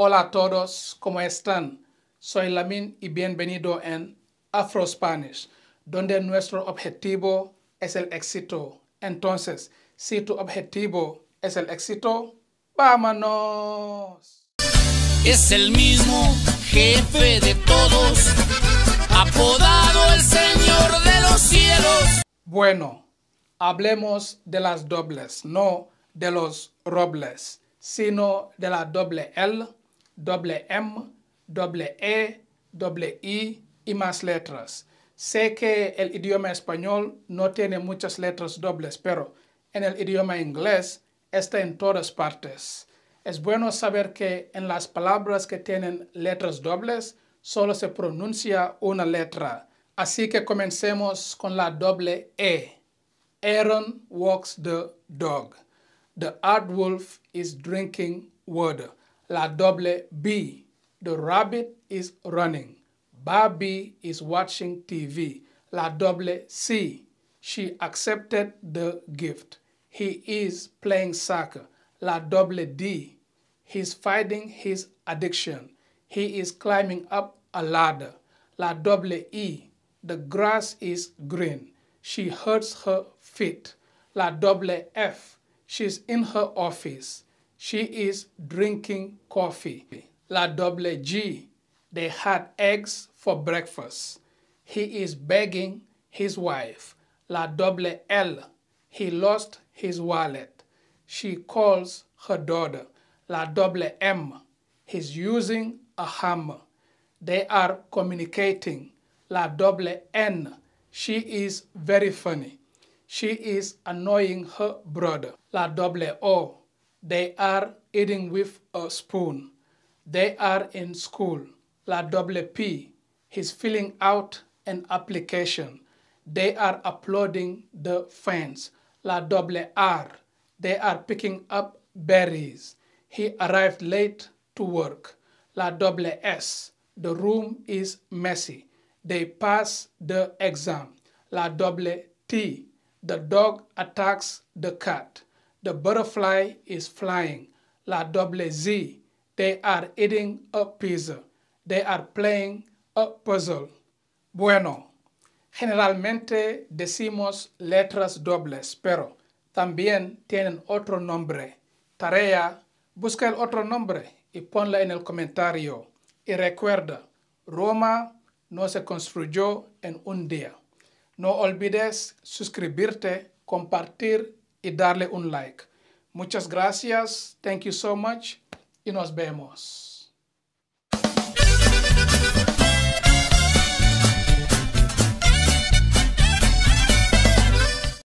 Hola a todos, ¿cómo están? Soy Lamin y bienvenido en Afro Spanish, donde nuestro objetivo es el éxito. Entonces, si tu objetivo es el éxito, vámonos. Es el mismo jefe de todos, apodado el Señor de los cielos. Bueno, hablemos de las dobles, no de los robles, sino de la doble L doble M, doble E, doble I y más letras. Sé que el idioma español no tiene muchas letras dobles, pero en el idioma inglés está en todas partes. Es bueno saber que en las palabras que tienen letras dobles solo se pronuncia una letra. Así que comencemos con la doble E. Aaron walks the dog. The art wolf is drinking water. La double B. The rabbit is running. Barbie is watching TV. La double C. She accepted the gift. He is playing soccer. La double D. He's fighting his addiction. He is climbing up a ladder. La double E. The grass is green. She hurts her feet. La double F. She's in her office. She is drinking coffee. La double G. They had eggs for breakfast. He is begging his wife. La double L. He lost his wallet. She calls her daughter. La double M. He's using a hammer. They are communicating. La double N. She is very funny. She is annoying her brother. La double O. They are eating with a spoon. They are in school. La double P. He's filling out an application. They are applauding the fans. La double R. They are picking up berries. He arrived late to work. La double S. The room is messy. They pass the exam. La double T. The dog attacks the cat. The butterfly is flying. La doble Z. They are eating a pizza. They are playing a puzzle. Bueno, generalmente decimos letras dobles, pero también tienen otro nombre. Tarea, busca el otro nombre y ponla en el comentario. Y recuerda, Roma no se construyó en un día. No olvides suscribirte, compartir y darle un like. Muchas gracias. Thank you so much. Y nos vemos.